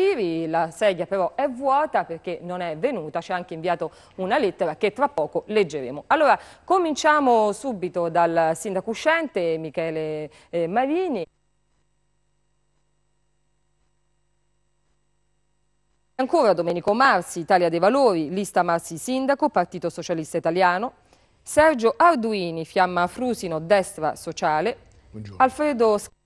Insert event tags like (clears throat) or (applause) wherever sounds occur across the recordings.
arrivi, la sedia però è vuota perché non è venuta, ci ha anche inviato una lettera che tra poco leggeremo. Allora, cominciamo subito dal sindaco uscente Michele eh, Marini. Ancora Domenico Marsi, Italia dei Valori, lista Marsi Sindaco, Partito Socialista Italiano, Sergio Arduini, Fiamma Frusino, Destra Sociale, Buongiorno. Alfredo Scalabrini,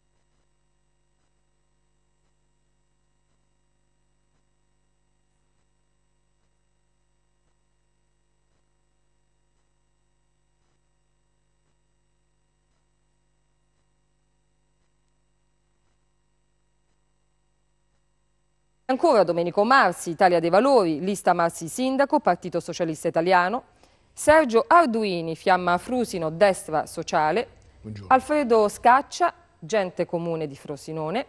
Ancora Domenico Marsi, Italia dei Valori, lista Marsi Sindaco, Partito Socialista Italiano, Sergio Arduini, Fiamma Frusino, Destra Sociale, Buongiorno. Alfredo Scaccia, Gente Comune di Frosinone,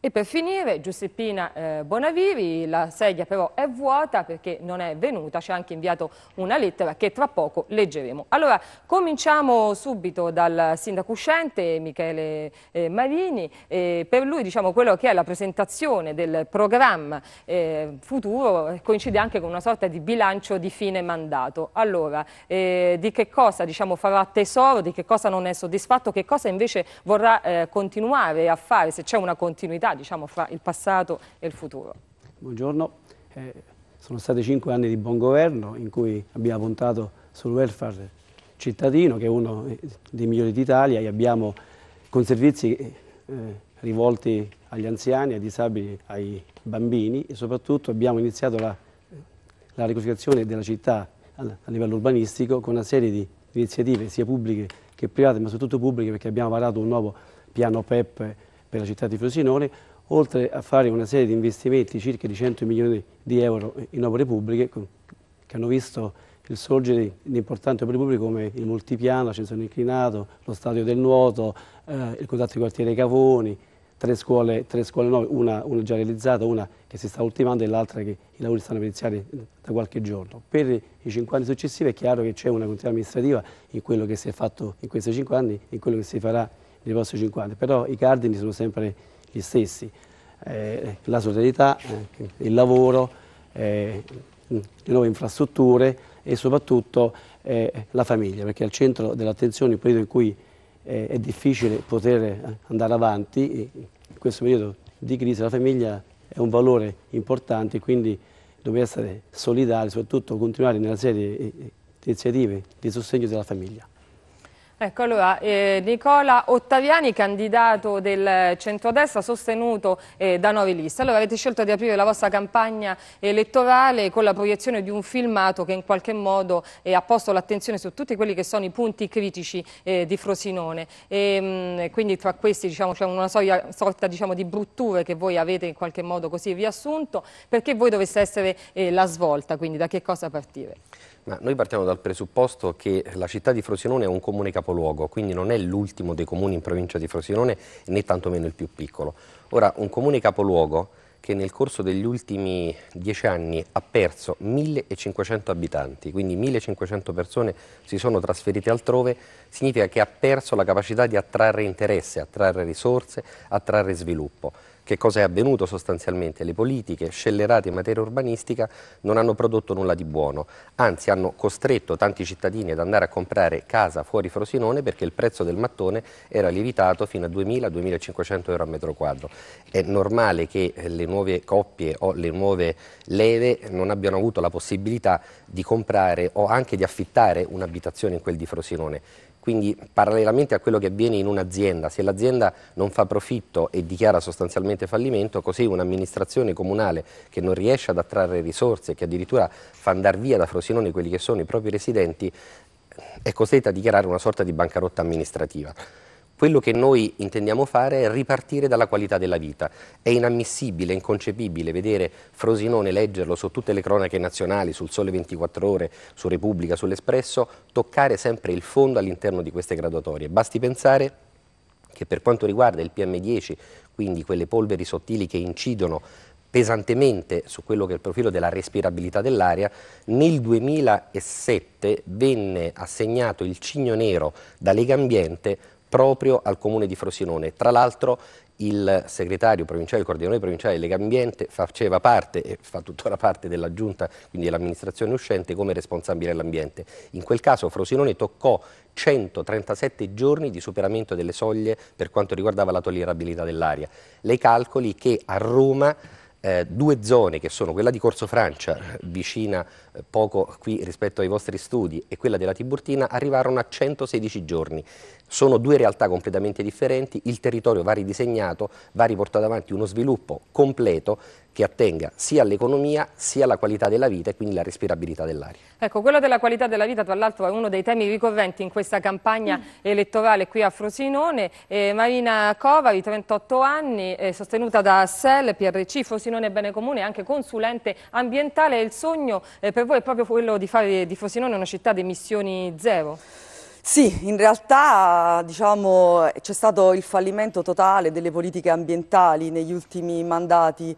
e per finire Giuseppina eh, Bonavivi, la sedia però è vuota perché non è venuta, ci ha anche inviato una lettera che tra poco leggeremo. Allora cominciamo subito dal sindaco uscente Michele eh, Marini, eh, per lui diciamo quello che è la presentazione del programma eh, futuro coincide anche con una sorta di bilancio di fine mandato. Allora eh, di che cosa diciamo, farà tesoro, di che cosa non è soddisfatto, che cosa invece vorrà eh, continuare a fare se c'è una continuità continuità diciamo, fra il passato e il futuro. Buongiorno, eh, sono stati cinque anni di buon governo in cui abbiamo puntato sul welfare cittadino che è uno eh, dei migliori d'Italia e abbiamo con servizi eh, rivolti agli anziani, ai disabili, ai bambini e soprattutto abbiamo iniziato la, la ricostruzione della città a livello urbanistico con una serie di iniziative sia pubbliche che private ma soprattutto pubbliche perché abbiamo varato un nuovo piano PEP per la città di Frosinone, oltre a fare una serie di investimenti circa di 100 milioni di euro in opere pubbliche che hanno visto il sorgere di importanti opere pubbliche come il multipiano, l'ascensore Inclinato, lo stadio del nuoto, eh, il contatto di quartiere Cavoni, tre scuole, tre scuole nuove, una, una, già realizzata, una che si sta ultimando e l'altra che i lavori stanno per iniziare eh, da qualche giorno. Per i cinque anni successivi è chiaro che c'è una continuità amministrativa in quello che si è fatto in questi cinque anni, in quello che si farà nei prossimi 50, però i cardini sono sempre gli stessi, eh, la solidarietà, eh, il lavoro, eh, le nuove infrastrutture e soprattutto eh, la famiglia, perché al centro dell'attenzione il periodo in cui eh, è difficile poter andare avanti, eh, in questo periodo di crisi la famiglia è un valore importante, quindi dobbiamo essere solidari, soprattutto continuare nella serie di iniziative di sostegno della famiglia. Ecco allora, eh, Nicola Ottaviani, candidato del centrodestra, sostenuto eh, da Novi List. Allora avete scelto di aprire la vostra campagna elettorale con la proiezione di un filmato che in qualche modo eh, ha posto l'attenzione su tutti quelli che sono i punti critici eh, di Frosinone. E, ehm, mh, quindi tra questi diciamo, c'è una soia, sorta diciamo, di brutture che voi avete in qualche modo così riassunto, perché voi doveste essere eh, la svolta, quindi da che cosa partire? Ma noi partiamo dal presupposto che la città di Frosinone è un comune capoluogo, quindi non è l'ultimo dei comuni in provincia di Frosinone né tantomeno il più piccolo. Ora, un comune capoluogo che nel corso degli ultimi dieci anni ha perso 1500 abitanti, quindi 1500 persone si sono trasferite altrove, significa che ha perso la capacità di attrarre interesse, attrarre risorse, attrarre sviluppo. Che cosa è avvenuto sostanzialmente? Le politiche scellerate in materia urbanistica non hanno prodotto nulla di buono, anzi hanno costretto tanti cittadini ad andare a comprare casa fuori Frosinone perché il prezzo del mattone era lievitato fino a 2.000-2.500 euro a metro quadro. È normale che eh, le nuove coppie o le nuove leve non abbiano avuto la possibilità di comprare o anche di affittare un'abitazione in quel di Frosinone. Quindi parallelamente a quello che avviene in un'azienda, se l'azienda non fa profitto e dichiara sostanzialmente fallimento, così un'amministrazione comunale che non riesce ad attrarre risorse, che addirittura fa andare via da Frosinone quelli che sono i propri residenti, è costretta a dichiarare una sorta di bancarotta amministrativa. Quello che noi intendiamo fare è ripartire dalla qualità della vita. È inammissibile, inconcepibile vedere Frosinone leggerlo su tutte le cronache nazionali, sul Sole 24 Ore, su Repubblica, sull'Espresso, toccare sempre il fondo all'interno di queste graduatorie. Basti pensare che per quanto riguarda il PM10, quindi quelle polveri sottili che incidono pesantemente su quello che è il profilo della respirabilità dell'aria, nel 2007 venne assegnato il cigno nero da Lega Ambiente proprio al comune di Frosinone. Tra l'altro il segretario provinciale, il coordinatore provinciale di Lega Ambiente faceva parte e fa tuttora parte della giunta, quindi dell'amministrazione uscente, come responsabile dell'ambiente. In quel caso Frosinone toccò 137 giorni di superamento delle soglie per quanto riguardava la tollerabilità dell'aria. Lei calcoli che a Roma eh, due zone che sono quella di Corso Francia, vicina a eh, poco qui rispetto ai vostri studi, e quella della Tiburtina, arrivarono a 116 giorni. Sono due realtà completamente differenti, il territorio va ridisegnato, va riportato avanti uno sviluppo completo che attenga sia all'economia sia alla qualità della vita e quindi la respirabilità dell'aria. Ecco, quello della qualità della vita tra l'altro è uno dei temi ricorrenti in questa campagna mm. elettorale qui a Frosinone. Eh, Marina Covari, 38 anni, eh, sostenuta da SEL, PRC, Frosinone Bene Comune, anche consulente ambientale, è il sogno eh, per voi è proprio quello di fare di Frosinone una città di emissioni zero. Sì, in realtà diciamo, c'è stato il fallimento totale delle politiche ambientali negli ultimi mandati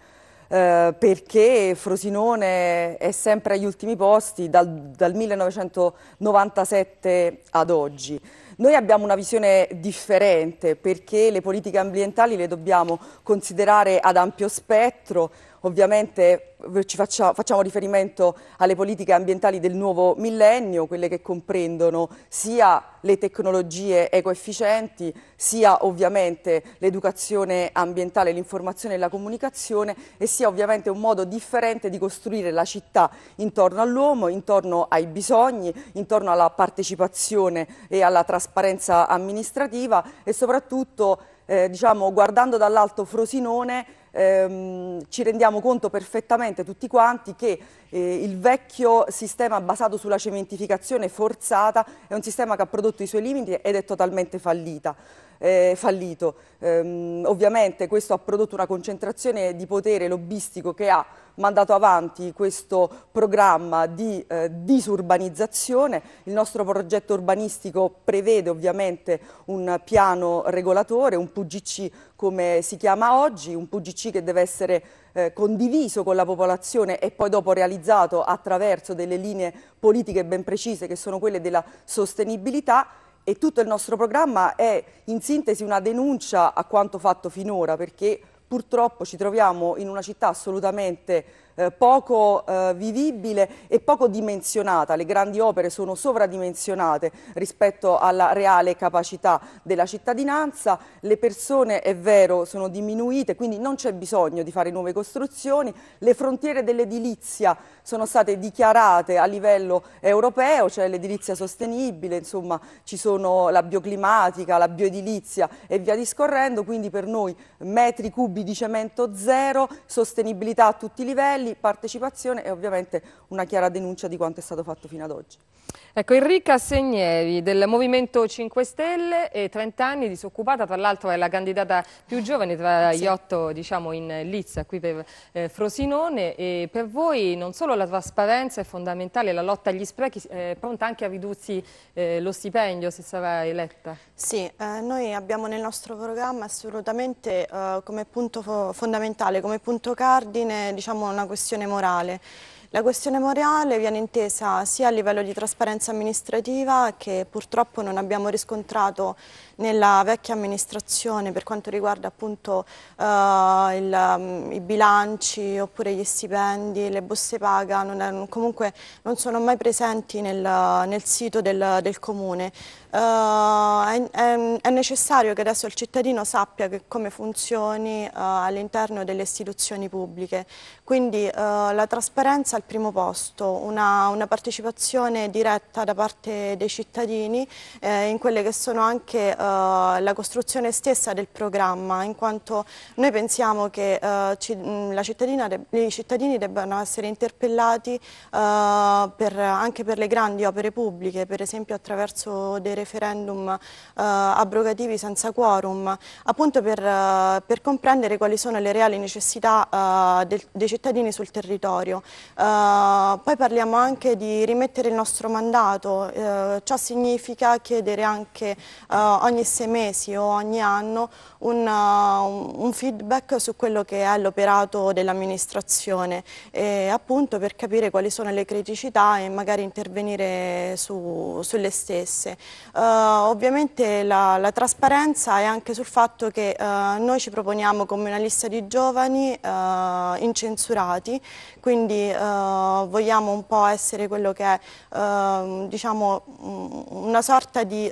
eh, perché Frosinone è sempre agli ultimi posti dal, dal 1997 ad oggi. Noi abbiamo una visione differente perché le politiche ambientali le dobbiamo considerare ad ampio spettro, Ovviamente eh, ci faccia, facciamo riferimento alle politiche ambientali del nuovo millennio, quelle che comprendono sia le tecnologie ecoefficienti, sia ovviamente l'educazione ambientale, l'informazione e la comunicazione e sia ovviamente un modo differente di costruire la città intorno all'uomo, intorno ai bisogni, intorno alla partecipazione e alla trasparenza amministrativa e soprattutto eh, diciamo, guardando dall'alto Frosinone ehm, ci rendiamo conto perfettamente tutti quanti che eh, il vecchio sistema basato sulla cementificazione forzata è un sistema che ha prodotto i suoi limiti ed è totalmente fallita eh, fallito. Ehm, ovviamente questo ha prodotto una concentrazione di potere lobbistico che ha mandato avanti questo programma di eh, disurbanizzazione. Il nostro progetto urbanistico prevede ovviamente un piano regolatore, un PGC come si chiama oggi, un PGC che deve essere eh, condiviso con la popolazione e poi dopo realizzato attraverso delle linee politiche ben precise che sono quelle della sostenibilità e tutto il nostro programma è in sintesi una denuncia a quanto fatto finora perché purtroppo ci troviamo in una città assolutamente eh, poco eh, vivibile e poco dimensionata. Le grandi opere sono sovradimensionate rispetto alla reale capacità della cittadinanza. Le persone, è vero, sono diminuite, quindi non c'è bisogno di fare nuove costruzioni. Le frontiere dell'edilizia sono state dichiarate a livello europeo, cioè l'edilizia sostenibile, insomma ci sono la bioclimatica, la bioedilizia e via discorrendo, quindi per noi metri cubi di cemento zero, sostenibilità a tutti i livelli, livelli, partecipazione e ovviamente una chiara denuncia di quanto è stato fatto fino ad oggi. Ecco, Enrica Segnieri del Movimento 5 Stelle, 30 anni, disoccupata, tra l'altro è la candidata più giovane tra gli otto diciamo, in Lizza, qui per eh, Frosinone. E per voi non solo la trasparenza è fondamentale, la lotta agli sprechi, eh, è eh, pronta anche a ridursi eh, lo stipendio se sarà eletta? Sì, eh, noi abbiamo nel nostro programma assolutamente eh, come punto fondamentale, come punto cardine diciamo, una questione morale la questione Moreale viene intesa sia a livello di trasparenza amministrativa che purtroppo non abbiamo riscontrato nella vecchia amministrazione per quanto riguarda appunto uh, il, um, i bilanci oppure gli stipendi, le bosse paga, non è, comunque non sono mai presenti nel, nel sito del, del comune. Uh, è, è, è, necessario che adesso il cittadino sappia come funzioni uh, all'interno delle istituzioni pubbliche, quindi uh, la trasparenza al primo posto, una, una, partecipazione diretta da parte dei cittadini eh, in quelle che sono anche eh, la costruzione stessa del programma, in quanto noi pensiamo che eh, mm, i cittadini debbano essere interpellati eh, per, anche per le grandi opere pubbliche, per esempio attraverso dei referendum abrogativi senza quorum, appunto per, per comprendere quali sono le reali necessità del, dei cittadini sul territorio. poi parliamo anche di rimettere il nostro mandato, ciò significa chiedere anche ogni ogni sei mesi o ogni anno uh, un, un feedback su quello che è l'operato dell'amministrazione, appunto per capire quali sono le criticità e magari intervenire su, sulle stesse. Uh, ovviamente la, la, trasparenza è anche sul fatto che uh, noi ci proponiamo come una lista di giovani uh, incensurati, quindi uh, vogliamo un po' essere quello che è uh, diciamo, mm, una sorta di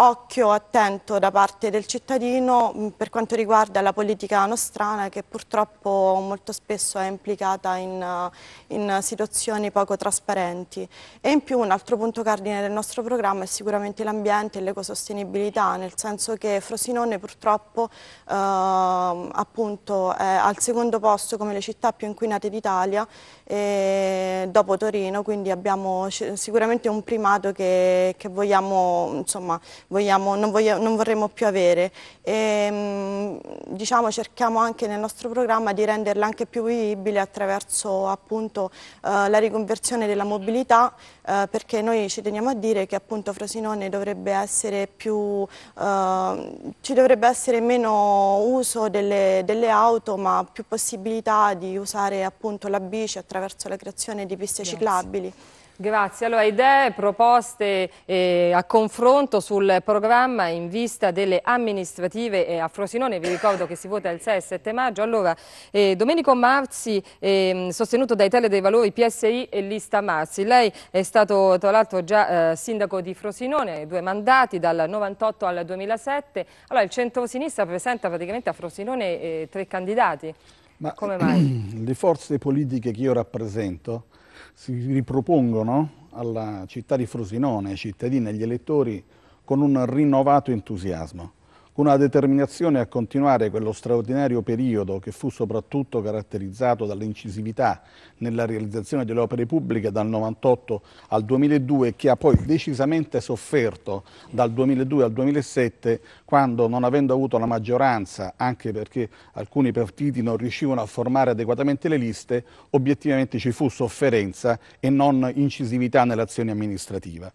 occhio attento da parte del cittadino mm, per quanto riguarda la politica nostrana che purtroppo molto spesso è implicata in, eh, in situazioni poco trasparenti e in più un altro punto cardine del nostro programma è sicuramente l'ambiente e l'ecosostenibilità nel senso che Frosinone purtroppo eh, appunto è al secondo posto come le città più inquinate d'Italia dopo Torino quindi abbiamo sicuramente un primato che, che vogliamo insomma vogliamo, non, vogliamo, non, vorremmo più avere. E, ehm, diciamo, cerchiamo anche nel nostro programma di renderla anche più vivibile attraverso appunto, eh, la riconversione della mobilità eh, perché noi ci teniamo a dire che appunto Frosinone dovrebbe essere più, eh, ci dovrebbe essere meno uso delle, delle, auto ma più possibilità di usare appunto la bici attraverso la creazione di piste Grazie. ciclabili. Grazie. Allora, idee, proposte eh, a confronto sul programma in vista delle amministrative eh, a Frosinone, vi ricordo che si vota il 6 e 7 maggio. Allora, eh, Domenico Marzi, ehm, sostenuto dai Tele dei Valori, PSI e Lista Marzi. Lei è stato tra l'altro già eh, sindaco di Frosinone, due mandati dal 98 al 2007. Allora, il centrosinistra presenta praticamente a Frosinone eh, tre candidati. Ma Come mai? (clears throat) Le forze politiche che io rappresento si ripropongono alla città di Frosinone, ai cittadini e agli elettori, con un rinnovato entusiasmo una determinazione a continuare quello straordinario periodo che fu soprattutto caratterizzato dall'incisività nella realizzazione delle opere pubbliche dal 1998 al 2002 e che ha poi decisamente sofferto dal 2002 al 2007 quando non avendo avuto la maggioranza, anche perché alcuni partiti non riuscivano a formare adeguatamente le liste, obiettivamente ci fu sofferenza e non incisività nell'azione amministrativa.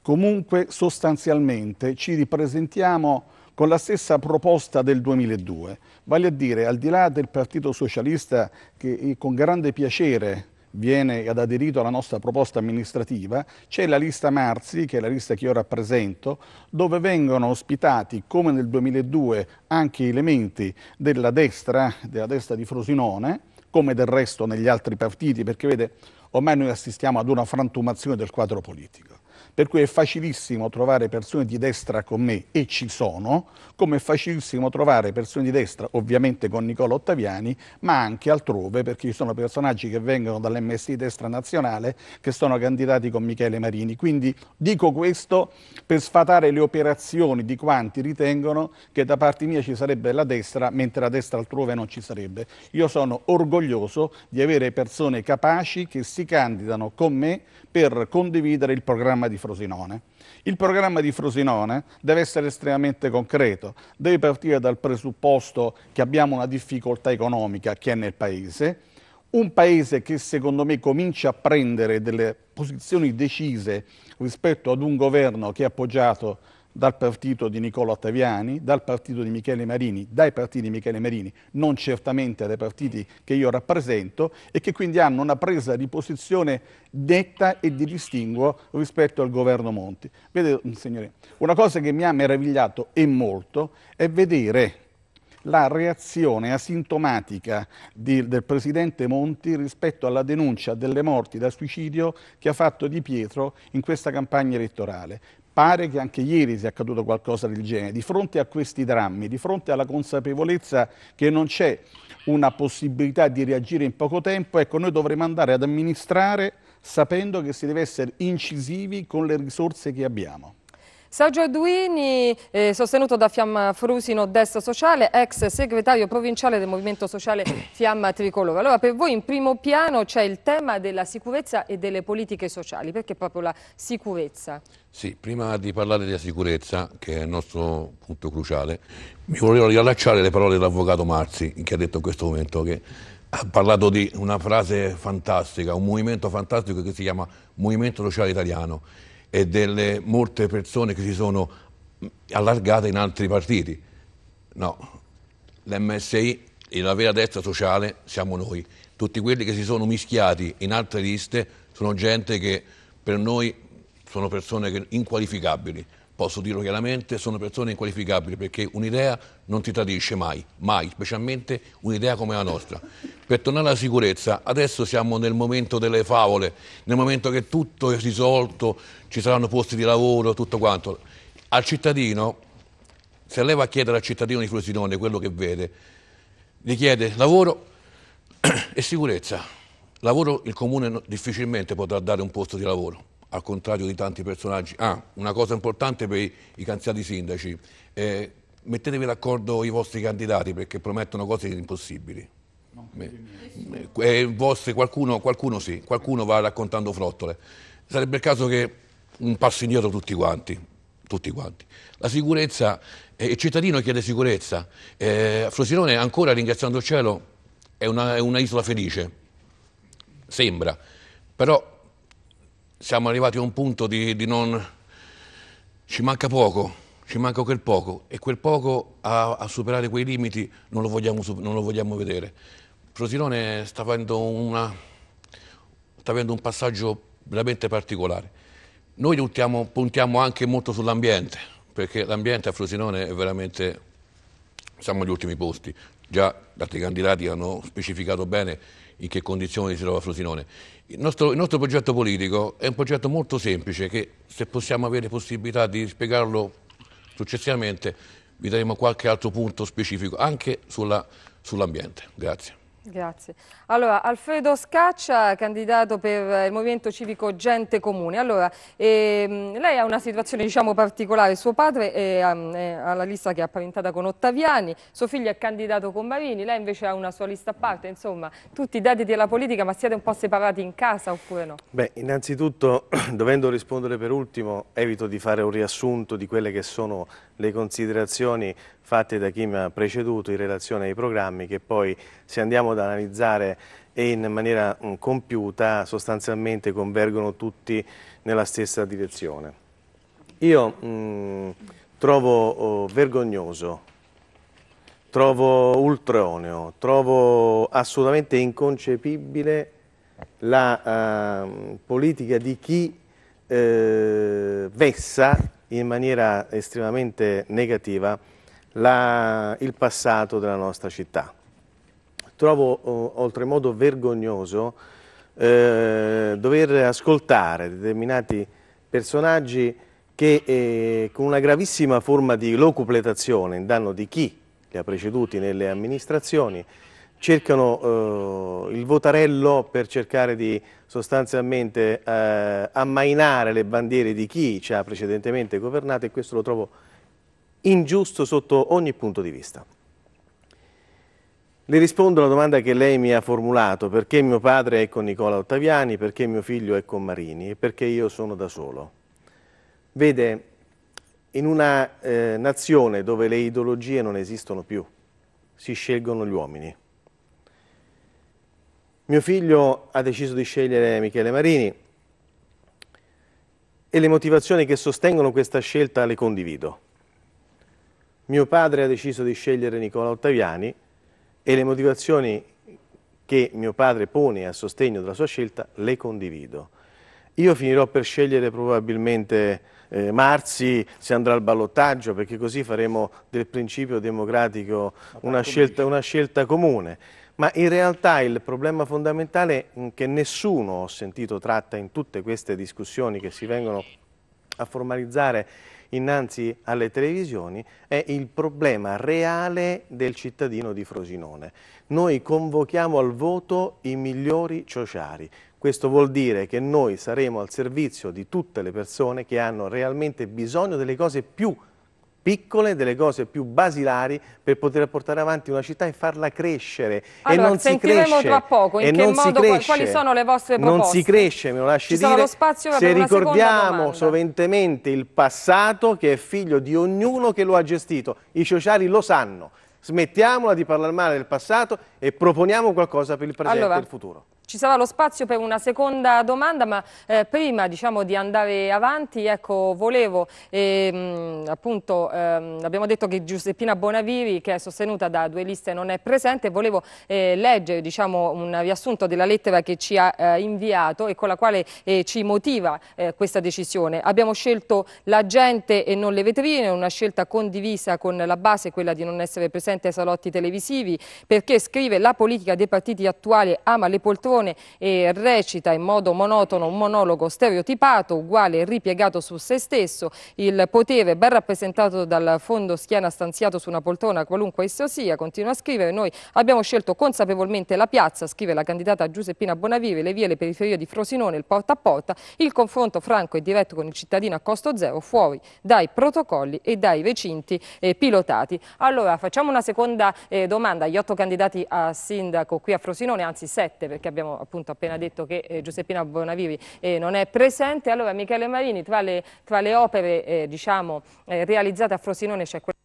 Comunque sostanzialmente ci ripresentiamo con la stessa proposta del 2002, vale a dire al di là del Partito Socialista che eh, con grande piacere viene ad aderito alla nostra proposta amministrativa, c'è la lista Marzi, che è la lista che io rappresento, dove vengono ospitati, come nel 2002, anche elementi della destra, della destra di Frosinone, come del resto negli altri partiti, perché vede, ormai noi assistiamo ad una frantumazione del quadro politico. Per cui è facilissimo trovare persone di destra con me e ci sono, come è facilissimo trovare persone di destra ovviamente con Nicola Ottaviani, ma anche altrove perché ci sono personaggi che vengono dall'MSI Destra Nazionale che sono candidati con Michele Marini. Quindi dico questo per sfatare le operazioni di quanti ritengono che da parte mia ci sarebbe la destra mentre la destra altrove non ci sarebbe. Io sono orgoglioso di avere persone capaci che si candidano con me per condividere il programma di Frosinone. Il programma di Frosinone deve essere estremamente concreto, deve partire dal presupposto che abbiamo una difficoltà economica che è nel Paese, un Paese che secondo me comincia a prendere delle posizioni decise rispetto ad un governo che è appoggiato dal partito di Nicola Ottaviani, dal partito di Michele Marini, dai partiti di Michele Marini, non certamente dai partiti che io rappresento e che quindi hanno una presa di posizione detta e di distinguo rispetto al governo Monti. Vede, signore, una cosa che mi ha meravigliato e molto è vedere la reazione asintomatica di, del presidente Monti rispetto alla denuncia delle morti da suicidio che ha fatto Di Pietro in questa campagna elettorale. Pare che anche ieri sia accaduto qualcosa del genere. Di fronte a questi drammi, di fronte alla consapevolezza che non c'è una possibilità di reagire in poco tempo, ecco, noi dovremmo andare ad amministrare sapendo che si deve essere incisivi con le risorse che abbiamo. Sergio Arduini, eh, sostenuto da Fiamma Frusino Destra Sociale, ex segretario provinciale del Movimento Sociale (coughs) Fiamma Tricolore. Allora, per voi in primo piano c'è il tema della sicurezza e delle politiche sociali, perché proprio la sicurezza? Sì, prima di parlare della sicurezza, che è il nostro punto cruciale, mi volevo riallacciare alle parole dell'avvocato Marzi, che ha detto in questo momento che ha parlato di una frase fantastica, un movimento fantastico che si chiama Movimento Sociale Italiano e delle molte persone che si sono allargate in altri partiti. No, l'MSI e la vera destra sociale siamo noi. Tutti quelli che si sono mischiati in altre liste sono gente che per noi sono persone inqualificabili posso dirlo chiaramente, sono persone inqualificabili perché un'idea non ti tradisce mai, mai, specialmente un'idea come la nostra. Per tornare alla sicurezza, adesso siamo nel momento delle favole, nel momento che tutto è risolto, ci saranno posti di lavoro, tutto quanto. Al cittadino, se lei va a chiedere al cittadino di Frosinone quello che vede, gli chiede lavoro (clears throat) e sicurezza. Lavoro il comune difficilmente potrà dare un posto di lavoro al contrario di tanti personaggi. Ah, una cosa importante per i, i candidati sindaci, eh, mettetevi d'accordo i vostri candidati perché promettono cose impossibili. Eh, vostri, qualcuno, qualcuno sì, qualcuno va raccontando frottole. Sarebbe il caso che un passo indietro tutti quanti, tutti quanti. La sicurezza, eh, il cittadino chiede sicurezza. Eh, Frosinone, ancora ringraziando il cielo, è una, è una, isola felice, sembra, però siamo arrivati a un punto di, di non... ci manca poco, ci manca quel poco e quel poco a, a superare quei limiti non lo, vogliamo, non lo vogliamo, vedere. Frosinone sta avendo, una, sta avendo un passaggio veramente particolare. Noi puntiamo, puntiamo anche molto sull'ambiente, perché l'ambiente a Frosinone è veramente, siamo agli ultimi posti. Già gli altri candidati hanno specificato bene in che condizioni si trova Frosinone. Il nostro, il nostro, progetto politico è un progetto molto semplice che se possiamo avere possibilità di spiegarlo successivamente vi daremo qualche altro punto specifico anche sull'ambiente. Grazie. Grazie. Allora, Alfredo Scaccia, candidato per eh, il Movimento Civico Gente Comune. Allora, ehm, lei ha una situazione diciamo, particolare, suo padre è, ehm, è, alla lista che è apparentata con Ottaviani, suo figlio è candidato con Marini, lei invece ha una sua lista a parte, insomma, tutti i dediti della politica, ma siete un po' separati in casa oppure no? Beh, innanzitutto, (clears throat) dovendo rispondere per ultimo, evito di fare un riassunto di quelle che sono le considerazioni fatte da chi mi ha preceduto in relazione ai programmi che poi se andiamo ad analizzare e in maniera compiuta sostanzialmente convergono tutti nella stessa direzione. Io mh, trovo oh, vergognoso, trovo ultroneo, trovo assolutamente inconcepibile la eh, politica di chi eh, vessa in maniera estremamente negativa la, il passato della nostra città. Trovo eh, oltremodo vergognoso eh, dover ascoltare determinati personaggi che eh, con una gravissima forma di locupletazione in danno di chi li ha preceduti nelle amministrazioni cercano eh, il votarello per cercare di sostanzialmente eh, ammainare le bandiere di chi ci ha precedentemente governato e questo lo trovo ingiusto sotto ogni punto di vista. Le rispondo alla domanda che lei mi ha formulato, perché mio padre è con Nicola Ottaviani, perché mio figlio è con Marini e perché io sono da solo. Vede, in una eh, nazione dove le ideologie non esistono più, si scelgono gli uomini. Mio figlio ha deciso di scegliere Michele Marini e le motivazioni che sostengono questa scelta le condivido. Mio padre ha deciso di scegliere Nicola Ottaviani e le motivazioni che mio padre pone a sostegno della sua scelta le condivido. Io finirò per scegliere probabilmente eh, Marzi, se andrà al ballottaggio, perché così faremo del principio democratico una scelta, una scelta comune. Ma in realtà il problema fondamentale che nessuno ho sentito tratta in tutte queste discussioni che si vengono a formalizzare innanzi alle televisioni è il problema reale del cittadino di Frosinone. Noi convochiamo al voto i migliori sociari. Questo vuol dire che noi saremo al servizio di tutte le persone che hanno realmente bisogno delle cose più importanti piccole, delle cose più basilari per poter portare avanti una città e farla crescere. Allora, e non si cresce. tra poco in che modo, cresce, quali sono le vostre proposte? Non si cresce, me lo lasci Ci dire, se ricordiamo soventemente il passato che è figlio di ognuno che lo ha gestito. I sociali lo sanno. Smettiamola di parlare male del passato e proponiamo qualcosa per il presente allora. e il futuro. Ci sarà lo spazio per una seconda domanda, ma eh, prima diciamo, di andare avanti, ecco, volevo, ehm, appunto, ehm, abbiamo detto che Giuseppina Bonaviri, che è sostenuta da due liste, non è presente, volevo eh, leggere diciamo, un riassunto della lettera che ci ha eh, inviato e con la quale eh, ci motiva eh, questa decisione. Abbiamo scelto la gente e non le vetrine, una scelta condivisa con la base, quella di non essere presente ai salotti televisivi, perché scrive la politica dei partiti attuali ama le poltrone Schiavone e recita in modo monotono un monologo stereotipato, uguale e ripiegato su se stesso. Il potere, ben rappresentato dal fondo schiena stanziato su una poltrona, qualunque esso sia, continua a scrivere. Noi abbiamo scelto consapevolmente la piazza, scrive la candidata Giuseppina Bonavive, le vie, e le periferie di Frosinone, il porta a porta, il confronto franco e diretto con il cittadino a costo zero, fuori dai protocolli e dai recinti eh, pilotati. Allora, facciamo una seconda eh, domanda agli otto candidati a sindaco qui a Frosinone, anzi sette, perché abbiamo abbiamo appunto appena detto che eh, Giuseppina Bonavivi eh, non è presente. Allora Michele Marini, tra le, tra le opere eh, diciamo, eh, realizzate a Frosinone c'è quella